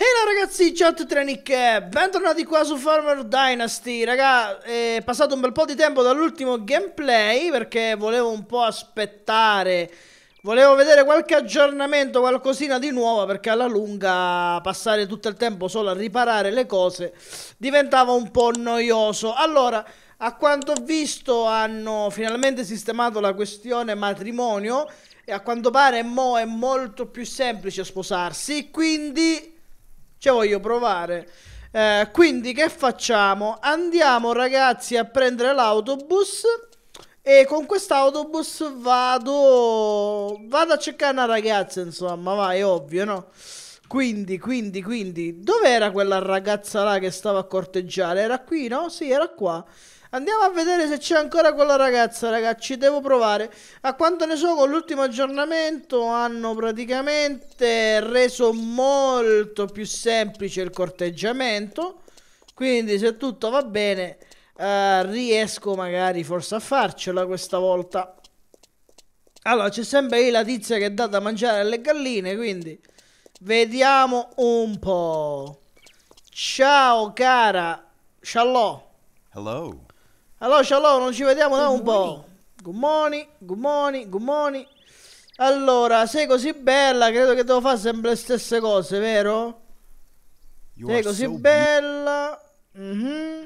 E là ragazzi, ciao a tutti Renick, bentornati qua su Farmer Dynasty Raga, è passato un bel po' di tempo dall'ultimo gameplay perché volevo un po' aspettare Volevo vedere qualche aggiornamento, qualcosina di nuovo perché alla lunga passare tutto il tempo solo a riparare le cose diventava un po' noioso Allora, a quanto ho visto hanno finalmente sistemato la questione matrimonio e a quanto pare mo è molto più semplice sposarsi, quindi cioè voglio provare. Eh, quindi che facciamo? Andiamo ragazzi a prendere l'autobus e con quest'autobus vado vado a cercare una ragazza, insomma, vai, è ovvio, no? Quindi, quindi, quindi, dov'era quella ragazza là che stava a corteggiare? Era qui, no? Sì, era qua. Andiamo a vedere se c'è ancora quella ragazza, ragazzi. Devo provare. A quanto ne so, con l'ultimo aggiornamento hanno praticamente reso molto più semplice il corteggiamento. Quindi, se tutto va bene, eh, riesco magari forse a farcela questa volta. Allora, c'è sempre lì la tizia che dà da mangiare alle galline, quindi vediamo un po'. Ciao cara, ciao. Hello. Allora, ciao, non ci vediamo da un po'. Good morning, good morning, good morning. Allora, sei così bella, credo che devo fare sempre le stesse cose, vero? You sei così so bella. Mm-hmm.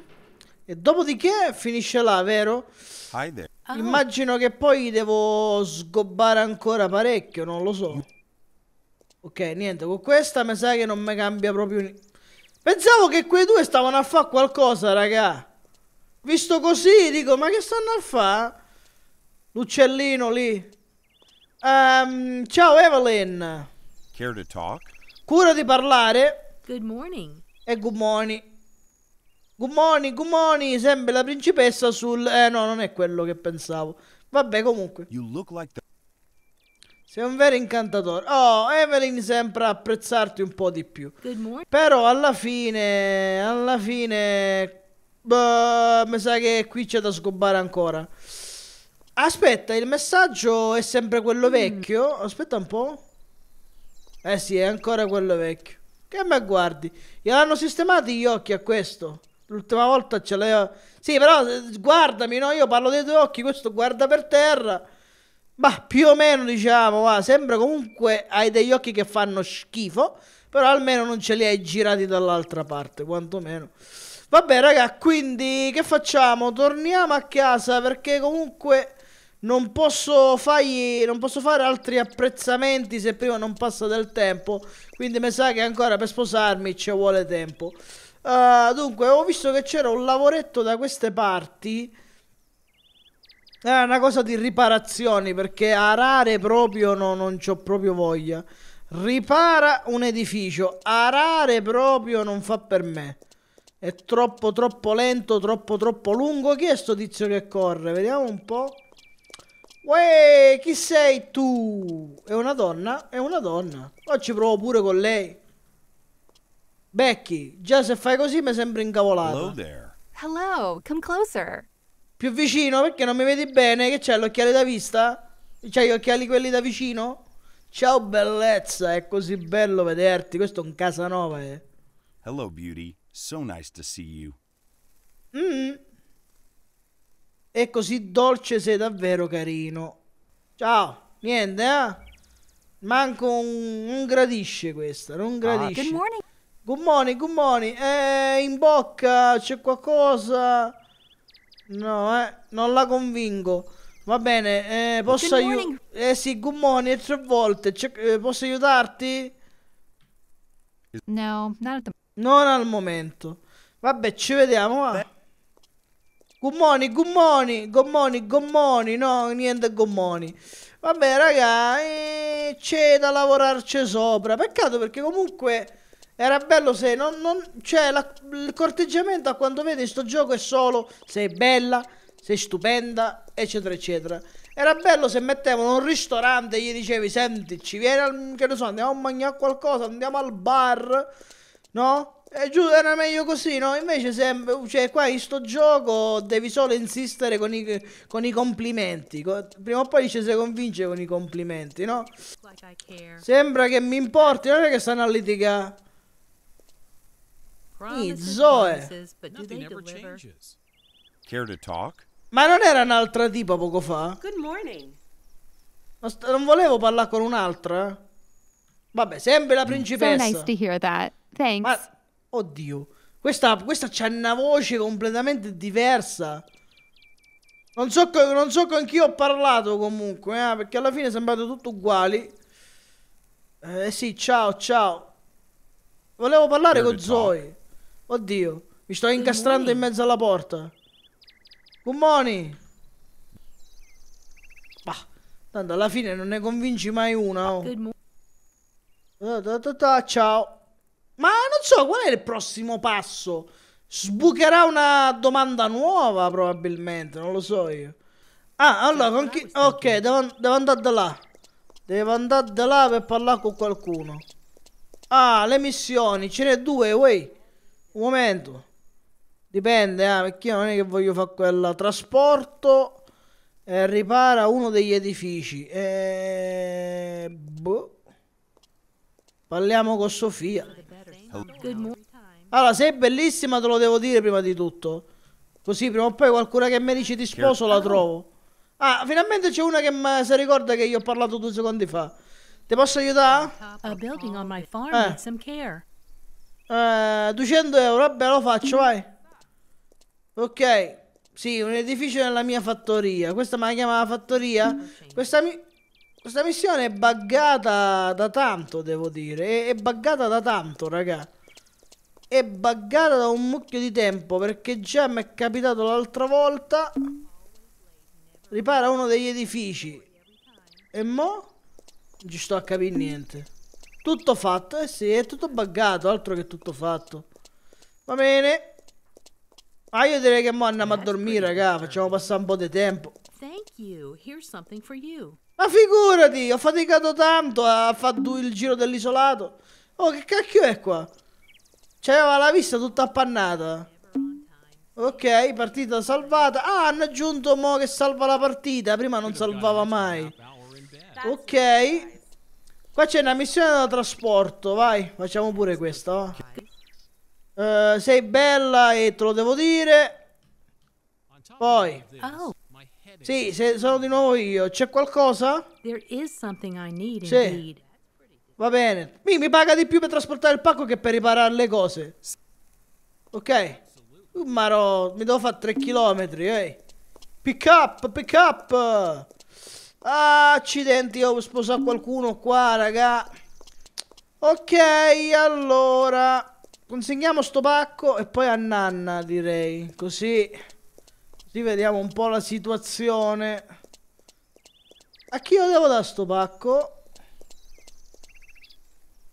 E dopodiché finisce là, vero? Hi there. Oh. Immagino che poi devo sgobbare ancora parecchio, non lo so. Ok, niente, con questa mi sa che non mi cambia proprio... Pensavo che quei due stavano a fare qualcosa, raga. Visto così, dico, ma che stanno a fare? L'uccellino lì. Um, ciao Evelyn. Care to talk? Cura di parlare. Good morning. E good morning. Good morning, good morning. Sembra la principessa sul... Eh no, non è quello che pensavo. Vabbè, comunque. Like the... Sei un vero incantatore. Oh, Evelyn sembra apprezzarti un po' di più. Però alla fine... Alla fine Boh, mi sa che qui c'è da sgobbare ancora. Aspetta, il messaggio è sempre quello mm. vecchio. Aspetta un po'. Eh sì, è ancora quello vecchio. Che me guardi? Gliel'hanno sistemati gli occhi a questo. L'ultima volta ce l'ho. Sì, però eh, guardami, no? Io parlo dei tuoi occhi, questo guarda per terra. Ma più o meno, diciamo, va. Sembra comunque hai degli occhi che fanno schifo. Però almeno non ce li hai girati dall'altra parte, quantomeno. Vabbè, raga, quindi che facciamo? Torniamo a casa perché comunque non posso, fargli, non posso fare altri apprezzamenti se prima non passa del tempo. Quindi mi sa che ancora per sposarmi ci vuole tempo. Uh, dunque, ho visto che c'era un lavoretto da queste parti. È una cosa di riparazioni perché arare proprio no, non ho proprio voglia. Ripara un edificio, arare proprio non fa per me. È troppo troppo lento, troppo troppo lungo. Chi è sto tizio che corre? Vediamo un po'. Uè, chi sei tu? È una donna? È una donna. Poi ci provo pure con lei. Becky, già se fai così mi sembra incavolato. Hello there. Hello, come closer. Più vicino perché non mi vedi bene? Che c'è l'occhiale da vista? C'hai gli occhiali quelli da vicino? Ciao bellezza, è così bello vederti. Questo è un casa Casanova. Eh. Hello beauty. So nice to see you. Mm. È così dolce sei davvero carino. Ciao, niente, eh? Manco un... non gradisce questa, non ah, gradisce. Ah, good morning. Good morning, good morning. Eh, in bocca c'è qualcosa... No, eh, non la convinco. Va bene, eh, posso aiutarti? Eh sì, good morning, tre volte. Eh, posso aiutarti? No, not at the non al momento. Vabbè, ci vediamo. Va. Gummoni, gummoni, gommoni, gommoni. No, niente gommoni. Vabbè, raga, eh, c'è da lavorarci sopra. Peccato perché comunque era bello se non... non cioè, la, il corteggiamento a quanto vedi sto gioco è solo sei bella, sei stupenda, eccetera, eccetera. Era bello se mettevano un ristorante e gli dicevi, senti, ci viene, che ne so, andiamo a mangiare qualcosa, andiamo al bar... No? È giù, era meglio così, no? Invece, sempre, cioè, qua in sto gioco devi solo insistere con i, con i complimenti. prima o poi ci si convince con i complimenti, no? Sembra che mi importi, non è che stanno a litigare. I Zoe. Ma non era un'altra tipa poco fa? Non volevo parlare con un'altra? Vabbè, sempre la principessa. So nice to hear that. Thanks. Ma, oddio, questa, questa c'ha una voce completamente diversa. Non so, non so con chi ho parlato comunque, eh, perché alla fine sembrate tutti uguali. Eh sì, ciao, ciao. Volevo parlare Where con Zoe. Talk? Oddio, mi sto incastrando in mezzo alla porta. Good morning. Bah, tanto alla fine non ne convinci mai una. Oh. Ciao. Ma non so qual è il prossimo passo. Sbucherà una domanda nuova, probabilmente. Non lo so io. Ah, allora con chi. Ok, devo, devo andare da là. Devo andare da là per parlare con qualcuno. Ah, le missioni. Ce n'è due, wey. Un momento. Dipende, ah, perché io non è che voglio fare quella. Trasporto. e eh, ripara uno degli edifici. Eh, boh. Parliamo con Sofia. Good Allora, sei bellissima, te lo devo dire prima di tutto. Così prima o poi qualcuno che mi dice ti sposo la trovo. Ah, finalmente c'è una che si ricorda che io ho parlato due secondi fa. Ti posso aiutare? A building on my farm eh. some care. Eh, 200 euro, vabbè lo faccio, vai. Ok. Sì, un edificio nella mia fattoria. Questa me la chiama la fattoria. Mm. Questa mi... Questa missione è buggata da tanto, devo dire. È, buggata da tanto, raga. È buggata da un mucchio di tempo, perché già mi è capitato l'altra volta. Ripara uno degli edifici. E mo? Non ci sto a capire niente. Tutto fatto, eh sì, è tutto buggato, altro che tutto fatto. Va bene. Ah, io direi che mo andiamo a dormire, raga. Facciamo passare un po' di tempo. Grazie, qui c'è qualcosa per you. Ma figurati, ho faticato tanto a fare il giro dell'isolato. Oh, che cacchio è qua? C'aveva la vista tutta appannata. Ok, partita salvata. Ah, hanno aggiunto mo che salva la partita. Prima non salvava mai. Ok. Qua c'è una missione da trasporto. Vai, facciamo pure questa. Uh, sei bella e te lo devo dire. Poi. Oh. Sì, se sono di nuovo io. C'è qualcosa? There is something I need Sì. indeed. Va bene. Mi, mi paga di più per trasportare il pacco che per riparare le cose. Ok. Uh, Maro, mi devo fare 3 km, ehi. Pick up, pick up. Ah, accidenti, ho sposato qualcuno qua, raga. Ok, allora. Consegniamo sto pacco e poi a Nanna, direi. Così. Rivediamo un po' la situazione. A chi io devo dare sto pacco?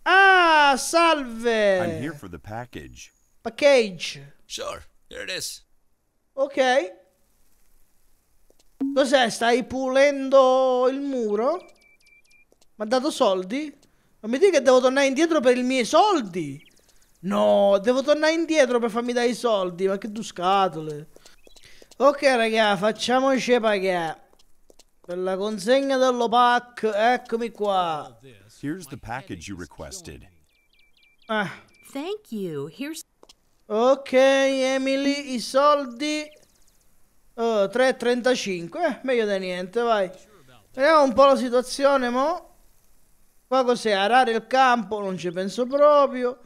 Ah, salve! I'm here for the package. Package. Sure, here it is. Ok. Cos'è? Stai pulendo il muro? Mi ha dato soldi? Non mi dica che devo tornare indietro per i miei soldi! No, devo tornare indietro per farmi dare i soldi, ma che due scatole! Ok raga, facciamoci pagare. Per la consegna dello pack, eccomi qua. Here's the package you requested. Ah. Thank you. Here's Ok, Emily, i soldi. Oh, 3,35. Eh, meglio di niente, vai. Vediamo un po' la situazione, mo'. Qua cos'è? Arare il campo? Non ci penso proprio.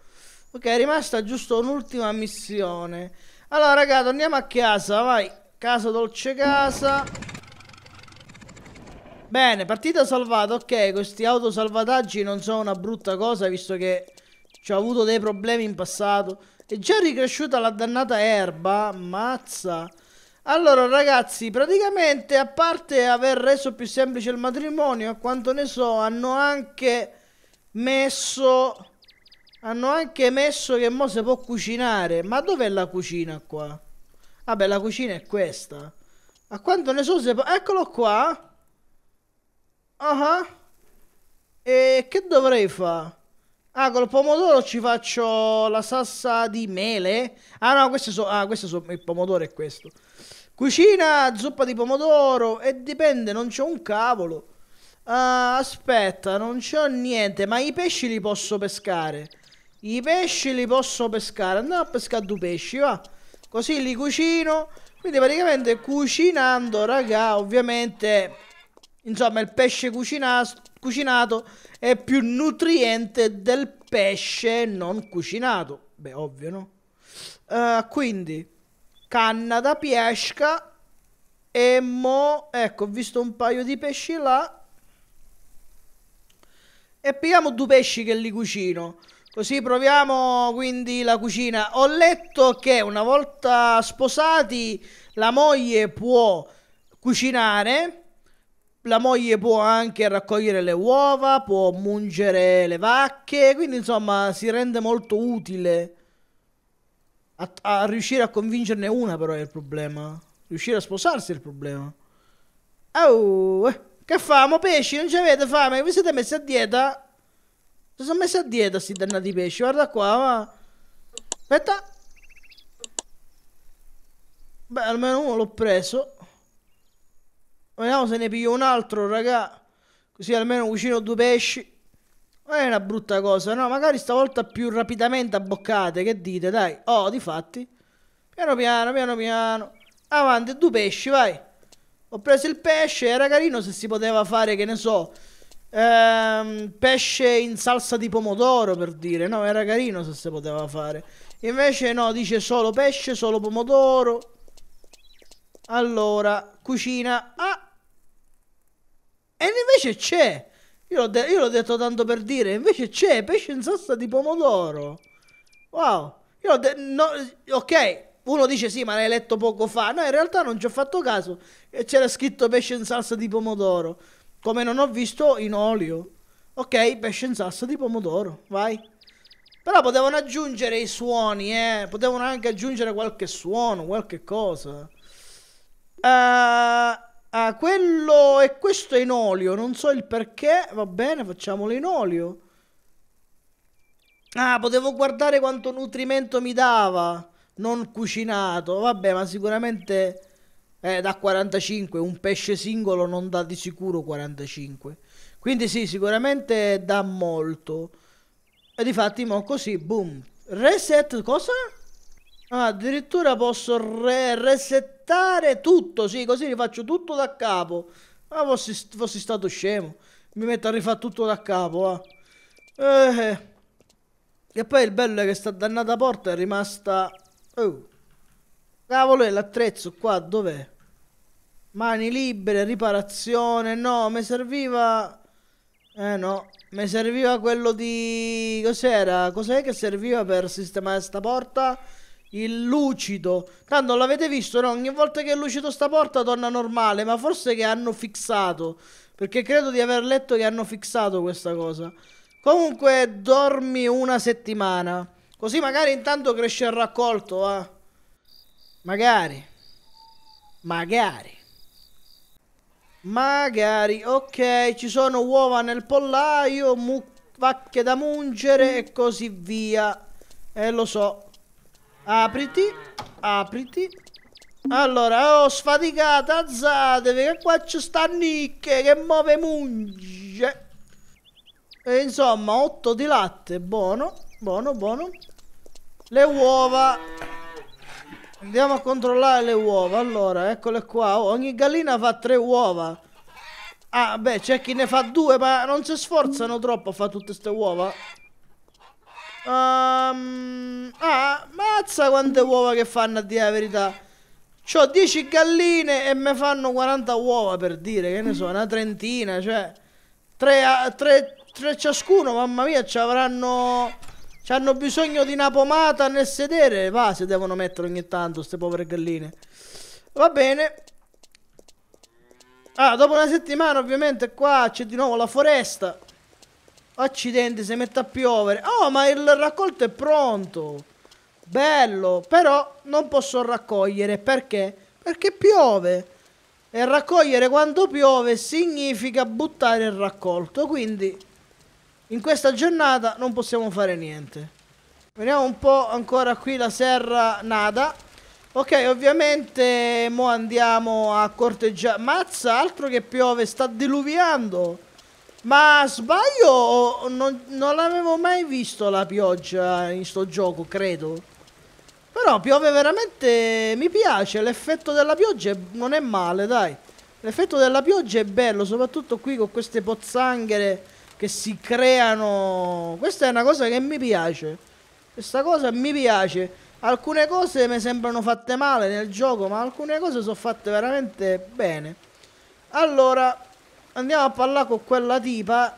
Ok, è rimasta giusto un'ultima missione. Allora, raga, torniamo a casa, vai. Casa dolce casa. Bene, partita salvata. Ok, questi autosalvataggi non sono una brutta cosa visto che ci ho avuto dei problemi in passato. È già ricresciuta la dannata erba. Mazza. Allora ragazzi, praticamente a parte aver reso più semplice il matrimonio, a quanto ne so, hanno anche messo... Hanno anche messo che mo se può cucinare. Ma dov'è la cucina qua? Vabbè, la cucina è questa. A quanto ne so se... Eccolo qua. Ah uh ah. -huh. E che dovrei fare? Ah, col pomodoro ci faccio la salsa di mele. Ah no, questo so, ah, questo so, il pomodoro è questo. Cucina, zuppa di pomodoro. E dipende, non c'ho un cavolo. Uh, aspetta, non c'ho niente. Ma i pesci li posso pescare. I pesci li posso pescare. Andiamo a pescare due pesci, va. Così li cucino. Quindi praticamente cucinando, raga, ovviamente... Insomma, il pesce cucinato è più nutriente del pesce non cucinato. Beh, ovvio, no? Uh, quindi, canna da pesca. E mo... Ecco, ho visto un paio di pesci là. E prendiamo due pesci che li cucino. Così proviamo quindi la cucina. Ho letto che una volta sposati la moglie può cucinare, la moglie può anche raccogliere le uova, può mungere le vacche, quindi insomma si rende molto utile. A, a riuscire a convincerne una però è il problema. Riuscire a sposarsi è il problema. Oh, che famo pesci? Non ci avete fame? Vi siete messi a dieta? Si sono messi a dieta sti dannati pesci. Guarda qua, va. Aspetta. Beh, almeno uno l'ho preso. Vediamo se ne piglio un altro, raga. Così almeno cucino due pesci. Non è una brutta cosa, no? Magari stavolta più rapidamente abboccate, Che dite, dai? Oh, di fatti. Piano piano, piano piano. Avanti, due pesci, vai. Ho preso il pesce, era carino se si poteva fare, che ne so ehm, pesce in salsa di pomodoro per dire, no, era carino se si poteva fare. Invece no, dice solo pesce, solo pomodoro. Allora, cucina. Ah! E invece c'è. Io l'ho, de- io l'ho detto tanto per dire, invece c'è pesce in salsa di pomodoro. Wow. Io de- no, ok, uno dice sì, ma l'hai letto poco fa. No, in realtà non ci ho fatto caso. c'era scritto pesce in salsa di pomodoro. Come non ho visto in olio. Ok, pesce in salsa di pomodoro, vai. Però potevano aggiungere i suoni, eh. Potevano anche aggiungere qualche suono, qualche cosa. Ah, ah, quello e questo è in olio. Non so il perché. Va bene, facciamolo in olio. Ah, potevo guardare quanto nutrimento mi dava. Non cucinato. Vabbè, ma sicuramente eh, da 45, un pesce singolo non dà di sicuro 45. Quindi sì, sicuramente dà molto. E di fatti, mo così, boom. Reset cosa? Ah, addirittura posso re resettare tutto, sì, così rifaccio tutto da capo. Ma ah, fossi, fossi, stato scemo. Mi metto a rifare tutto da capo, ah. eh. E poi il bello è che sta dannata porta è rimasta... Oh. Cavolo, l'attrezzo qua dov'è? Mani libere, riparazione. No, mi serviva... Eh no, mi serviva quello di... Cos'era? Cos'è che serviva per sistemare sta porta? Il lucido. Tanto l'avete visto, no? Ogni volta che è lucido sta porta torna normale, ma forse che hanno fissato. Perché credo di aver letto che hanno fissato questa cosa. Comunque dormi una settimana. Così magari intanto cresce il raccolto, va. Eh? Magari. Magari. Magari, ok, ci sono uova nel pollaio, vacche da mungere e così via. E eh, lo so. Apriti, apriti. Allora, oh, sfaticata, alzatevi, che qua ci sta Nick che muove munge. E insomma, otto di latte, buono, buono, buono. Le uova Andiamo a controllare le uova. Allora, eccole qua. Oh, ogni gallina fa tre uova. Ah, beh, c'è chi ne fa due, ma non si sforzano troppo a fare tutte queste uova. Um, ah, mazza quante uova che fanno, a dire la verità. C'ho 10 galline e me fanno 40 uova per dire, che ne so, una trentina, cioè... Tre, tre, tre ciascuno, mamma mia, ci avranno... Ci hanno bisogno di una pomata nel sedere. Va, se devono mettere ogni tanto queste povere galline. Va bene. Ah, dopo una settimana ovviamente qua c'è di nuovo la foresta. Accidenti, si mette a piovere. Oh, ma il raccolto è pronto. Bello. Però non posso raccogliere. Perché? Perché piove. E raccogliere quando piove significa buttare il raccolto. Quindi in questa giornata non possiamo fare niente. Vediamo un po' ancora qui la serra nada. Ok, ovviamente mo andiamo a corteggiare. Mazza, altro che piove, sta diluviando. Ma sbaglio non, non l'avevo mai visto la pioggia in sto gioco, credo. Però piove veramente... mi piace, l'effetto della pioggia non è male, dai. L'effetto della pioggia è bello, soprattutto qui con queste pozzanghere che si creano. Questa è una cosa che mi piace. Questa cosa mi piace. Alcune cose mi sembrano fatte male nel gioco, ma alcune cose sono fatte veramente bene. Allora, andiamo a parlare con quella tipa.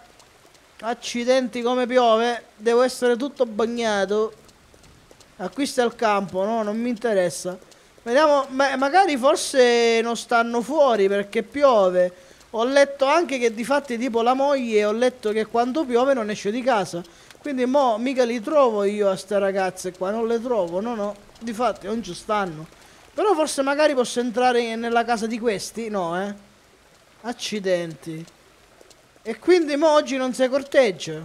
Accidenti come piove. Devo essere tutto bagnato. Acquista il campo, no? Non mi interessa. Vediamo, ma magari forse non stanno fuori perché piove. Ho letto anche che di fatti tipo la moglie, ho letto che quando piove non esce di casa. Quindi mo mica li trovo io a ste ragazze qua, non le trovo, no no. Di fatti non ci stanno. Però forse magari posso entrare nella casa di questi? No, eh. Accidenti. E quindi mo oggi non si corteggia.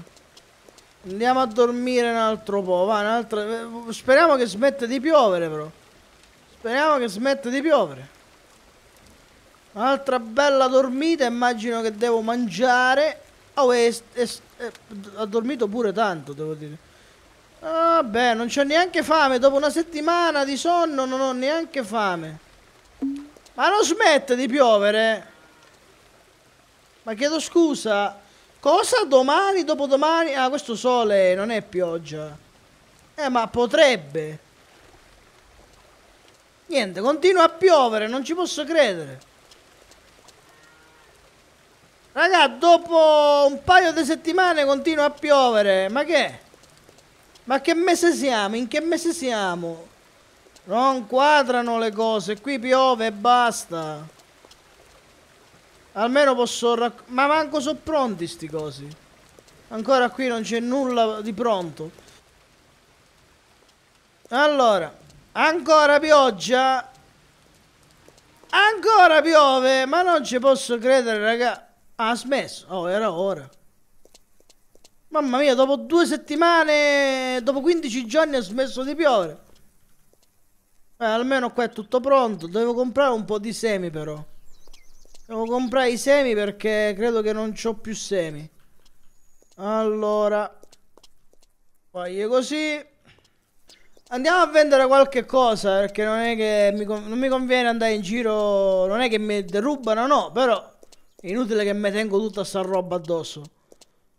Andiamo a dormire un altro po', va, un'altra... Eh, speriamo che smette di piovere, però. Speriamo che smette di piovere. Un'altra bella dormita, immagino che devo mangiare. Oh, e, e, e, ha dormito pure tanto, devo dire. Vabbè, non c'ho neanche fame. Dopo una settimana di sonno non ho neanche fame. Ma non smette di piovere. Ma chiedo scusa. Cosa domani, dopodomani? Ah, questo sole non è pioggia. Eh, ma potrebbe. Niente, continua a piovere, non ci posso credere. Raga, dopo un paio di settimane continua a piovere. Ma che? Ma che mese siamo? In che mese siamo? Non quadrano le cose. Qui piove e basta. Almeno posso raccontare. Ma manco sono pronti sti cosi. Ancora qui non c'è nulla di pronto. Allora. Ancora pioggia. Ancora piove. Ma non ci posso credere, ragazzi ha smesso. Oh, era ora. Mamma mia, dopo due settimane, dopo 15 giorni ha smesso di piovere. Eh, almeno qua è tutto pronto. Devo comprare un po' di semi però. Devo comprare i semi perché credo che non ho più semi. Allora. Fagli così. Andiamo a vendere qualche cosa perché non è che mi, non mi conviene andare in giro. Non è che mi derubano, no, però è inutile che mi tengo tutta sta roba addosso.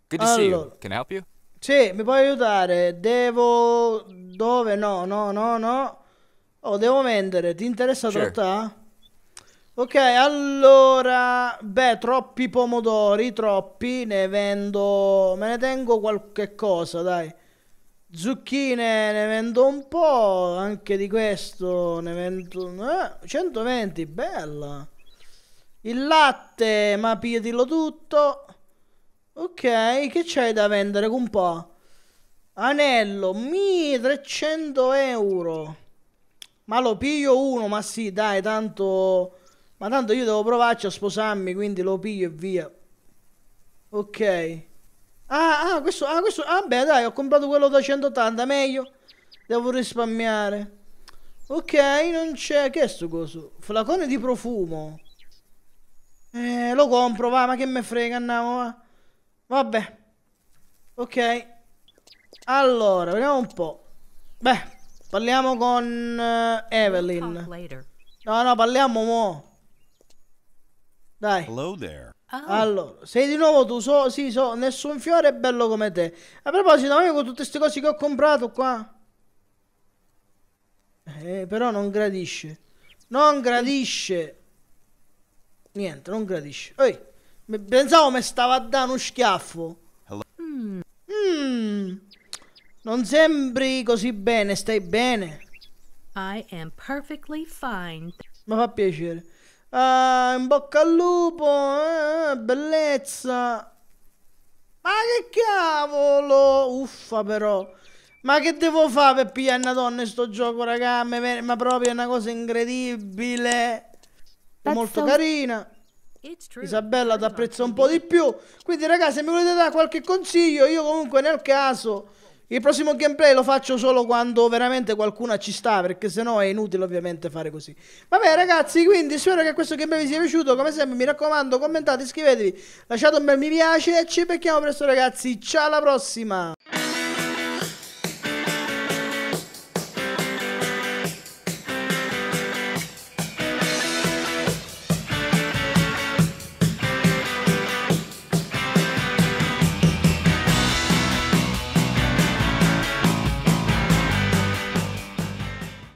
Good to allora. see you. Can I help you? Sì, mi puoi aiutare? Devo... Dove? No, no, no, no. Oh, devo vendere. Ti interessa sure. trattare? Ok, allora... Beh, troppi pomodori, troppi. Ne vendo... Me ne tengo qualche cosa, dai. Zucchine ne vendo un po', anche di questo ne vendo... Eh, 120, bella. Il latte, ma pietilo tutto. Ok, che c'hai da vendere, un po'? Anello, 1300 euro. Ma lo piglio uno, ma sì, dai, tanto... Ma tanto io devo provarci a sposarmi, quindi lo piglio e via. Ok. Ah, ah, questo, ah, questo... Ah, beh, dai, ho comprato quello da 180, meglio. Devo risparmiare. Ok, non c'è... Che è sto coso? Flacone di profumo. Eh, lo compro, va, ma che me frega, andiamo, va. Vabbè. Ok. Allora, vediamo un po'. Beh, parliamo con uh, Evelyn. No, no, parliamo mo. Dai. Oh. Allora, sei di nuovo tu, so, sì, so, nessun fiore è bello come te. A proposito, ma io con tutte queste cose che ho comprato qua... Eh, però non gradisce. Non gradisce. Niente, non gradisce. Ehi, pensavo mi stava a dare uno schiaffo. Mm. Mm. Non sembri così bene, stai bene. I am perfectly fine. Mi fa piacere. Ah, in bocca al lupo, eh, bellezza. Ma che cavolo! Uffa però. Ma che devo fare per pigliare una donna in sto gioco, raga? Ma proprio è una cosa incredibile. È molto so... carina. Isabella ti apprezza un po' di più. Quindi, ragazzi, se mi volete dare qualche consiglio, io comunque nel caso. Il prossimo gameplay lo faccio solo quando veramente qualcuno ci sta, perché sennò è inutile ovviamente fare così. Vabbè ragazzi, quindi spero che questo gameplay vi sia piaciuto, come sempre mi raccomando commentate, iscrivetevi, lasciate un bel mi piace e ci becchiamo presto ragazzi, ciao alla prossima!